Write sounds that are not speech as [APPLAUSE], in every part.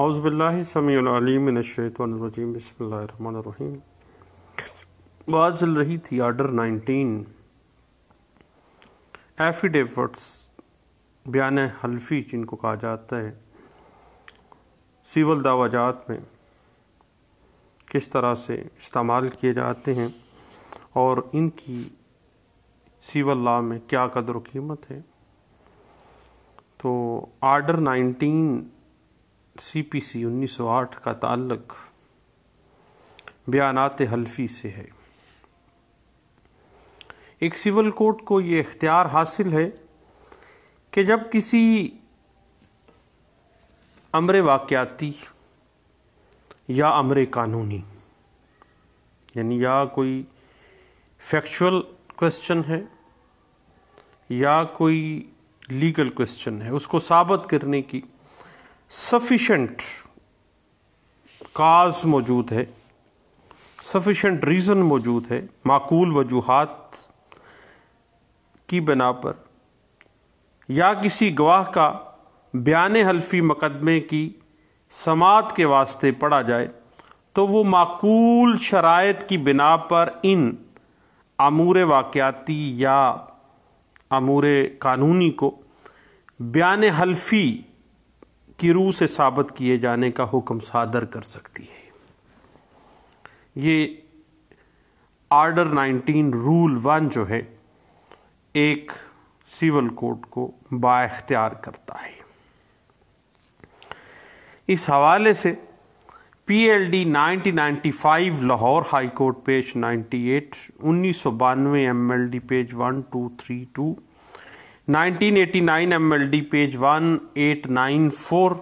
अज़बिल्लासमीमशीम बसमीम बात चल रही थी आर्डर नाइनटीन एफिडेविट्स बयान हल्फी जिनको कहा जाता है सिविल दावाजात में किस तरह से इस्तेमाल किए जाते हैं और इनकी सिविल लॉ में क्या कदर कीमत है तो आर्डर नाइनटीन सीपीसी 1908 का ताल्लक बयानात हल्फी से है एक सिविल कोर्ट को ये इख्तियार हासिल है कि जब किसी अमर वाक़ती या अमर कानूनी यानी या कोई फैक्चुअल क्वेश्चन है या कोई लीगल क्वेश्चन है उसको साबित करने की सफिशेंट काज मौजूद है सफिशेंट रीज़न मौजूद है माकूल वजूहत की बना पर या किसी गवाह का बयान हल्फी मुकदमे की समात के वास्ते पढ़ा जाए तो वो माकूल शरात की बिना पर इन अमूर वाक़ाती या अमूर कानूनी को बयान हल्फी रूह से साबित किए जाने का हुक्म सादर कर सकती है ये आर्डर 19 रूल वन जो है एक सिविल कोर्ट को बाख्तियार करता है इस हवाले से PLD 1995 Lahore high court page 98 उन्नीस सौ बानवे M page one two three two 1989 MLD page 1894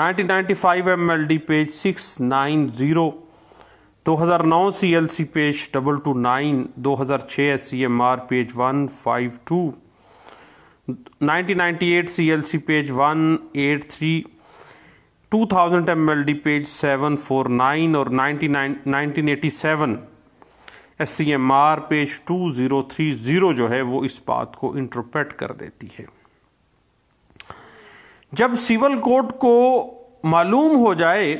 1995 MLD page 690 2009 CLC page double two nine दो हज़ार छः S C M R page one five two nineteen ninety eight C L C page one eight three two thousand M L D page seven four nine और nineteen nineteen eighty seven S C M R page two zero three zero जो है वो इस बात को interpret कर देती है जब सिविल कोर्ट को मालूम हो जाए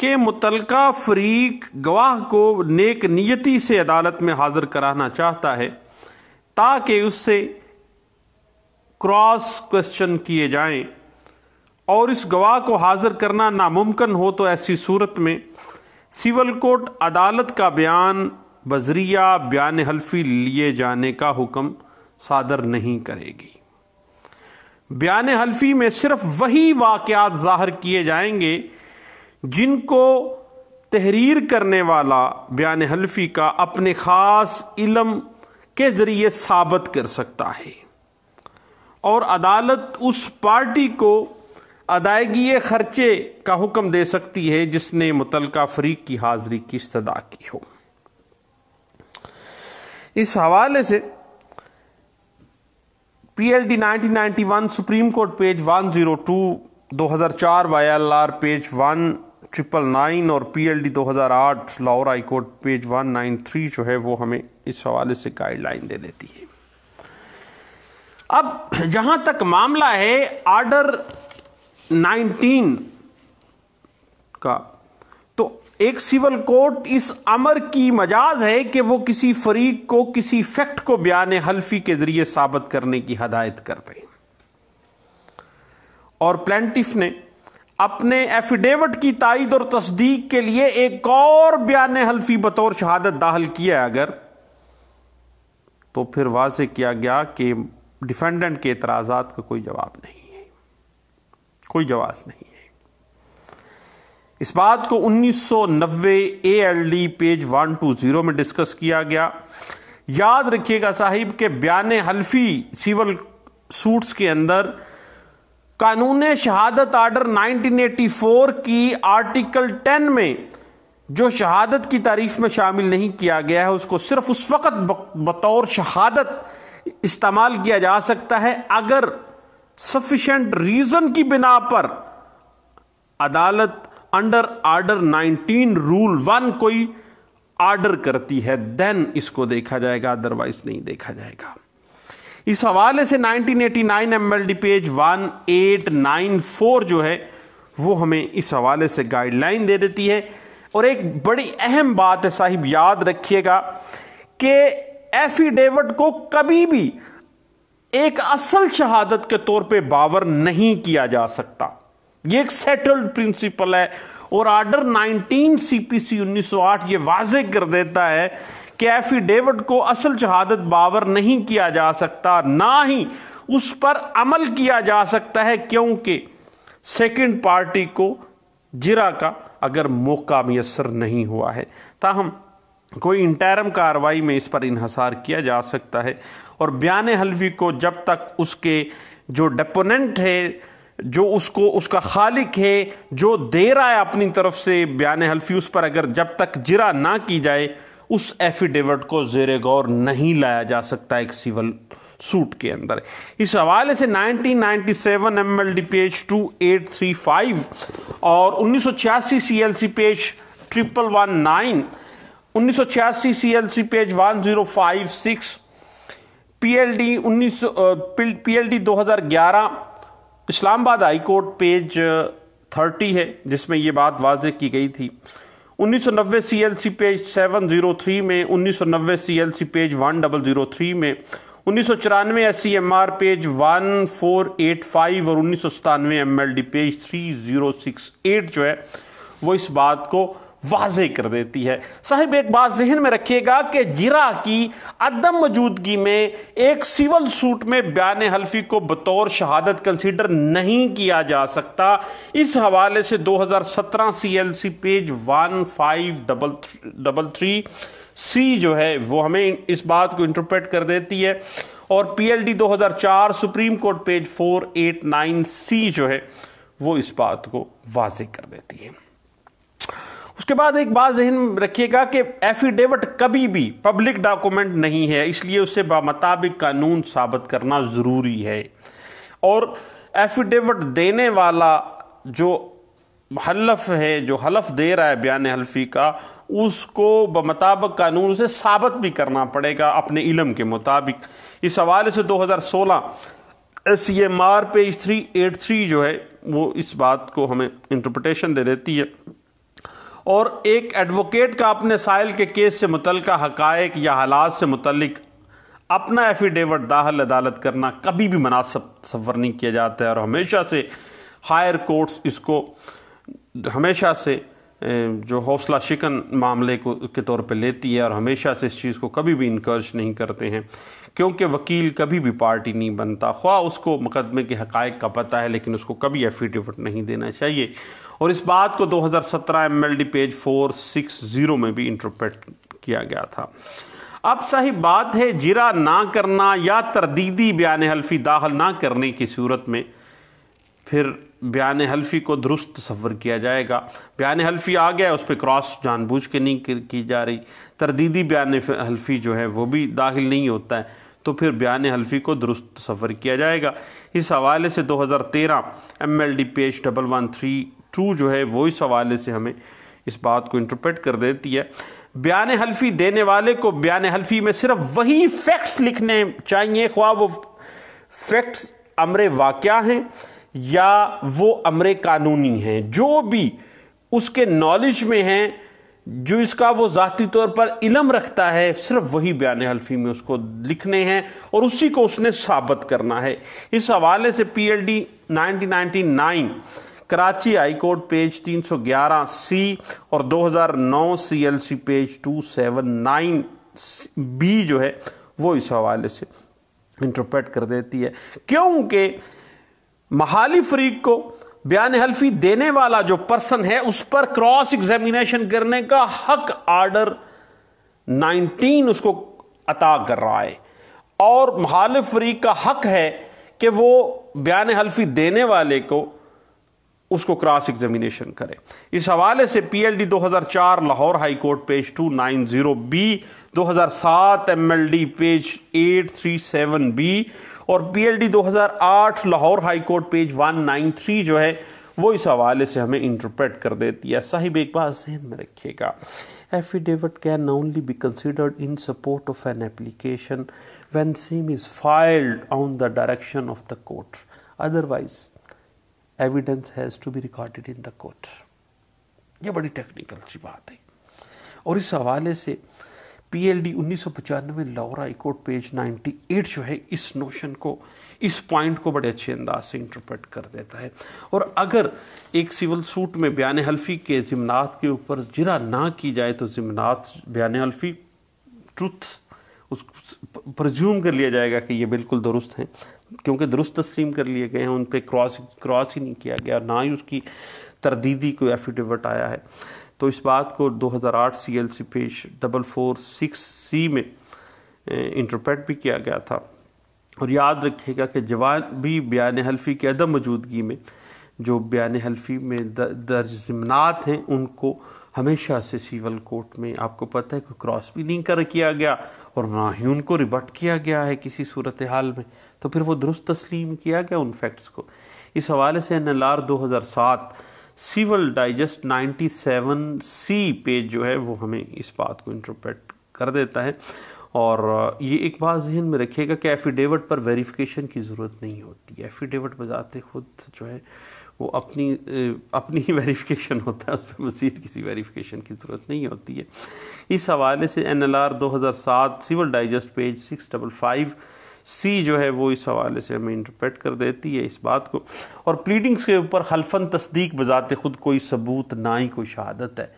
कि मुतलका फरीक गवाह को नेक नियति से अदालत में हाज़िर कराना चाहता है ताकि उससे क्रॉस क्वेश्चन किए जाएं और इस गवाह को हाज़िर करना नामुमकिन हो तो ऐसी सूरत में सिविल कोर्ट अदालत का बयान बजरिया बयान हल्फी लिए जाने का हुक्म सादर नहीं करेगी बयान हल्फी में सिर्फ वही वाकयात ज़ाहर किए जाएंगे जिनको तहरीर करने वाला बयान हल्फी का अपने ख़ास इलम के ज़रिए साबित कर सकता है और अदालत उस पार्टी को अदायगी खर्चे का हुक्म दे सकती है जिसने मुतलका फरीक की हाजिरी की इस्तदा की हो इस हवाले से PLD 1991 supreme court page 102 2004 YLR page 1 triple nine और PLD 2008 Lahore high court page 193 जो है वो हमें इस हवाले से गाइडलाइन दे देती है अब जहां तक मामला है आर्डर 19 का एक सिविल कोर्ट इस अमर की मजाज है कि वो किसी फरीक को किसी फैक्ट को बयान हल्फी के जरिए साबित करने की हदायत करते हैं और प्लेंटिफ ने अपने एफिडेविट की तइद और तस्दीक के लिए एक और बयान हल्फी बतौर शहादत दाखिल किया अगर तो फिर वाज किया गया कि डिफेंडेंट के एतराज़ात का कोई जवाब नहीं है कोई जवाब नहीं है इस बात को 1990 एएलडी पेज 120 में डिस्कस किया गया याद रखिएगा साहिब के बयान हल्फी सिविल सूट्स के अंदर कानून शहादत आर्डर 1984 की आर्टिकल 10 में जो शहादत की तारीफ में शामिल नहीं किया गया है उसको सिर्फ उस वक़्त बतौर शहादत इस्तेमाल किया जा सकता है अगर सफिशेंट रीज़न की बिना पर अदालत अंडर आर्डर 19 रूल वन कोई आर्डर करती है देन इसको देखा जाएगा अदरवाइज नहीं देखा जाएगा इस हवाले से 1989 D page one eight nine four जो है वो हमें इस हवाले से गाइडलाइन दे देती है और एक बड़ी अहम बात है साहिब याद रखिएगा कि एफिडेविट को कभी भी एक असल शहादत के तौर पे बावर नहीं किया जा सकता ये एक सेटल्ड प्रिंसिपल है और आर्डर 19 सीपीसी 1908 ये वाजे कर देता है कि एफिडेविट को असल शहादत बावर नहीं किया जा सकता ना ही उस पर अमल किया जा सकता है क्योंकि सेकंड पार्टी को जिरा का अगर मौका मैसर नहीं हुआ है ताहम कोई इंटरम कार्रवाई में इस पर इहसार किया जा सकता है और बयान हल्फी को जब तक उसके जो डेपोनेंट है जो उसको उसका खालिक है जो दे रहा है अपनी तरफ से बयान हल्फी उस पर अगर जब तक जिरा ना की जाए उस एफिडेविट को जेर गौर नहीं लाया जा सकता एक सिविल सूट के अंदर इस हवाले से 1997 एमएलडी पेज 2835 और 1986 CLC page triple one nine उन्नीस सौ छियासी C L C page one zero 19 six P L D उन्नीस पी एल डी दो हज़ार ग्यारह Islamabad high court page thirty है जिसमें ये बात वाज की गई थी 1990 सीएलसी पेज 703 में 1990 सीएलसी पेज 1003 में उन्नीस सौ चौरानवे S C M R page one four eight five और उन्नीस सौ सतानवे M L D page three zero six eight जो है वो इस बात को वाजे कर देती है साहिब एक बात जहन में रखिएगा कि जिरा की अदम मौजूदगी में एक सिविल सूट में बयान हल्फी को बतौर शहादत कंसीडर नहीं किया जा सकता इस हवाले से 2017 CLC page one five double double three C जो है वो हमें इस बात को इंटरप्रेट कर देती है और PLD 2004 supreme court page 489 C जो है वो इस बात को वाजे कर देती है उसके बाद एक बात जहन रखिएगा कि एफिडेविट कभी भी पब्लिक डॉक्यूमेंट नहीं है इसलिए उसे बामताबिक कानून साबित करना ज़रूरी है और एफिडेविट देने वाला जो हलफ है जो हलफ दे रहा है बयान हल्फी का उसको बमताबक कानून से साबित भी करना पड़ेगा अपने इलम के मुताबिक इस हवाले से 2016 C M R page three eight three जो है वो इस बात को हमें इंटरप्रटेशन दे देती है और एक एडवोकेट का अपने साइल के केस से मुतल हकायक या हालात से मुतलक अपना एफिडेविट दाखिल अदालत करना कभी भी मुनासब सफर नहीं किया जाता है और हमेशा से हायर कोर्ट्स इसको हमेशा से जो हौसला शिकन मामले को के तौर पे लेती है और हमेशा से इस चीज़ को कभी भी इनकर्ज नहीं करते हैं क्योंकि वकील कभी भी पार्टी नहीं बनता ख्वा उसको मुकदमे के हक़ का पता है लेकिन उसको कभी एफिडेविट नहीं देना चाहिए और इस बात को 2017 एमएलडी पेज 460 में भी इंटरप्रेट किया गया था अब सही बात है जिरा ना करना या तरदीदी बयान हल्फी दाखिल ना करने की सूरत में फिर बयान हल्फी को दुरुस्त तस्वर किया जाएगा बयान हल्फी आ गया उस पर क्रॉस जानबूझ के नहीं की जा रही तरदीदी बयान हल्फी जो है वो भी दाखिल नहीं होता है तो फिर बयान हल्फी को दुरुस्त तस्वर किया जाएगा इस हवाले से 2013 D page double one three two जो है वो इस हवाले से हमें इस बात को इंटरप्रेट कर देती है बयान हल्फी देने वाले को बयान हल्फी में सिर्फ वही फैक्ट्स लिखने चाहिए ख्वा वो फैक्ट्स अमरे वाक़ हैं या वो अमरे कानूनी हैं जो भी उसके नॉलेज में हैं जो इसका वो ज़ाती तौर पर इलम रखता है सिर्फ वही बयान हल्फी में उसको लिखने हैं और उसी को उसने साबित करना है इस हवाले से P L D nineteen Karachi high court page 311 C और 2009 सीएलसी पेज 279 बी जो है वो इस हवाले से इंटरप्रेट कर देती है क्योंकि महाली फरीक को बयान हल्फी देने वाला जो पर्सन है उस पर क्रॉस एग्जामिनेशन करने का हक आर्डर 19 उसको अता कर रहा है और महालिफ फरीक का हक है कि वो बयान हल्फी देने वाले को उसको क्रॉस एग्जामिनेशन करें इस हवाले से PLD 2004 Lahore high court page 290 B 2007 MLD page 837 B और PLD 2008 Lahore high court page 193 जो है वो इस हवाले से हमें इंटरप्रेट कर देती है साहिब एक बार जहन में रखिएगा affidavit can only be considered in support of an application when same is filed on the direction of the court otherwise evidence has to be recorded in the court ये बड़ी टेक्निकल सी बात है और इस हवाले से पी एल डी उन्नीस सौ पचानवे Lahore high court page ninety eight जो है इस नोशन को इस पॉइंट को बड़े अच्छे अंदाज से इंटरप्रेट कर देता है और अगर एक सिविल सूट में बयान हल्फी के ज़मनात के ऊपर जिरा ना की जाए तो ज़मनात बयान हल्फी ट्रुथ उस प्रज्यूम कर लिया जाएगा कि ये बिल्कुल दुरुस्त हैं क्योंकि दुरुस्त तस्लीम कर लिए गए हैं उन पर क्रॉस क्रॉस ही नहीं किया गया ना ही उसकी तरदीदी कोई एफिडेविट आया है तो इस बात को 2008 सीएलसी पेश डबल फोर सिक्स सी में इंटरप्रेट भी किया गया था और याद रखिएगा कि जवान भी बयान हल्फी की अदम मौजूदगी में जो बयान हल्फी में दर्ज ज़मनात हैं उनको हमेशा से सिविल कोर्ट में आपको पता है कि क्रॉस भी नहीं कर किया गया और ना ही उनको रिबट किया गया है किसी सूरत हाल में तो फिर वो दुरुस्त तस्लीम किया गया उन फैक्ट्स को इस हवाले से एन एल आर दो हज़ार सात civil digest ninety seven C page जो है वो हमें इस बात को इंटरप्रेट कर देता है और ये एक बात जहन में रखिएगा कि एफिडेविट पर वेरिफिकेशन की ज़रूरत नहीं होती एफिडेविट बजाते खुद जो है वो अपनी अपनी ही वेरिफिकेशन होता है उस पर मज़ीद किसी वेरिफिकेशन की ज़रूरत नहीं होती है इस हवाले से एन एल आर दो हज़ार सात civil digest page six double five C जो है वो इस हवाले से हमें इंटरप्रेट कर देती है इस बात को और प्लीडिंग्स के ऊपर हल्फन तस्दीक बजाते खुद कोई सबूत ना ही कोई शहादत है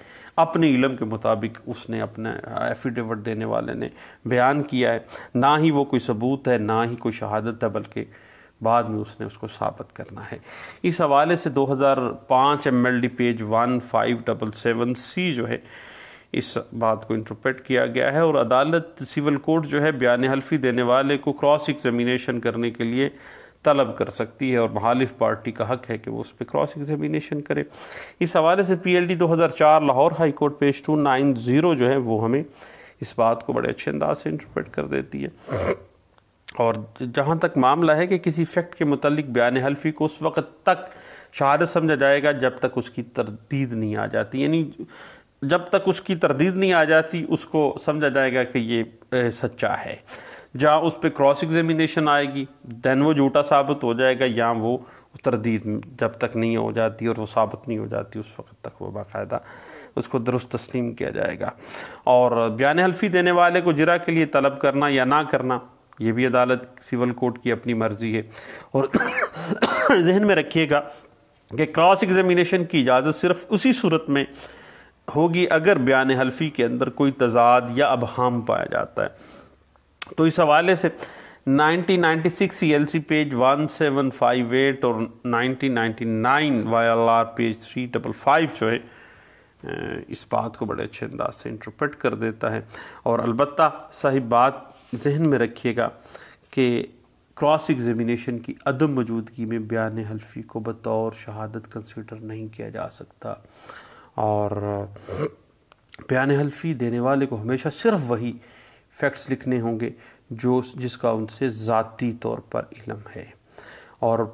अपने इलम के मुताबिक उसने अपने एफिडेविट देने वाले ने बयान किया है ना ही वो कोई सबूत है ना ही कोई शहादत है बल्कि बाद में उसने उसको साबित करना है इस हवाले से 2005 M L D page one five double seven C जो है इस बात को इंटरप्रेट किया गया है और अदालत सिविल कोर्ट जो है बयान हल्फी देने वाले को क्रॉस एग्जामिनेशन करने के लिए तलब कर सकती है और मुखालिफ पार्टी का हक है कि वो उस पर क्रॉस एग्जामिनेशन करे इस हवाले से पी एल डी दो हज़ार चार Lahore high court page two nine zero जो है वो हमें इस बात को बड़े अच्छे अंदाज से इंटरप्रेट कर देती है और जहाँ तक मामला है कि किसी फैक्ट के मतलब बयान हल्फी को उस वक्त तक शहादत समझा जाएगा जब तक उसकी तरदीद नहीं आ जाती यानी जब तक उसकी तरदीद नहीं आ जाती उसको समझा जाएगा कि ये सच्चा है जहाँ उस पर क्रॉस एग्जामिनेशन आएगी दैन वो झूठा साबित हो जाएगा या वो तरदीद जब तक नहीं हो जाती और वो साबित नहीं हो जाती उस वक्त तक वो बाकायदा उसको दुरुस्त तस्लीम किया जाएगा और बयान हल्फी देने वाले को जरा के लिए तलब करना या ना करना ये भी अदालत सिविल कोर्ट की अपनी मर्ज़ी है और [COUGHS] जहन में रखिएगा कि क्रॉस एग्ज़ामिनेशन की इजाज़त सिर्फ उसी सूरत में होगी अगर बयान हल्फी के अंदर कोई तजाद या अबहम पाया जाता है तो इस हवाले से 1996 सीएलसी e पेज 1758 और 1999 आर पेज 355 जो है इस बात को बड़े अच्छे अंदाज से इंटरप्रेट कर देता है और अलबत् साहिब बात जहन में रखिएगा कि क्रॉस एग्जामिनेशन की अदम मौजूदगी में बयान हल्फी को बतौर शहादत कंसिडर नहीं किया जा सकता और बयान हल्फी देने वाले को हमेशा सिर्फ वही फैक्ट्स लिखने होंगे जो जिसका उनसे ज़ाती तौर पर इलम है और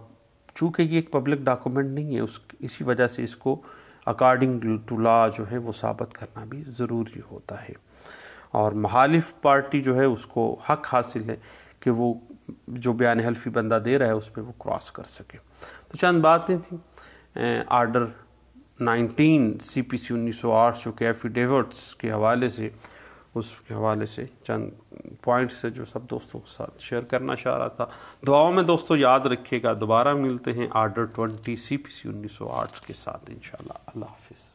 चूँकि ये एक पब्लिक डॉक्यूमेंट नहीं है उस इसी वजह से इसको अकॉर्डिंग टू लॉ जो है वो साबित करना भी ज़रूरी होता है और महालिफ पार्टी जो है उसको हक हासिल है कि वो जो बयान हल्फी बंदा दे रहा है उस पर वो क्रॉस कर सके तो चंद बातें थी order nineteen C P C उन्नीस सौ आठ जो कि एफिडेविट्स के हवाले से उसके हवाले से चंद पॉइंट्स है जो सब दोस्तों के साथ शेयर करना चाह रहा था दुआओं में दोस्तों याद रखिएगा दोबारा मिलते हैं order twenty C P C उन्नीस सौ आठ के साथ इन अल्लाह हाफिज़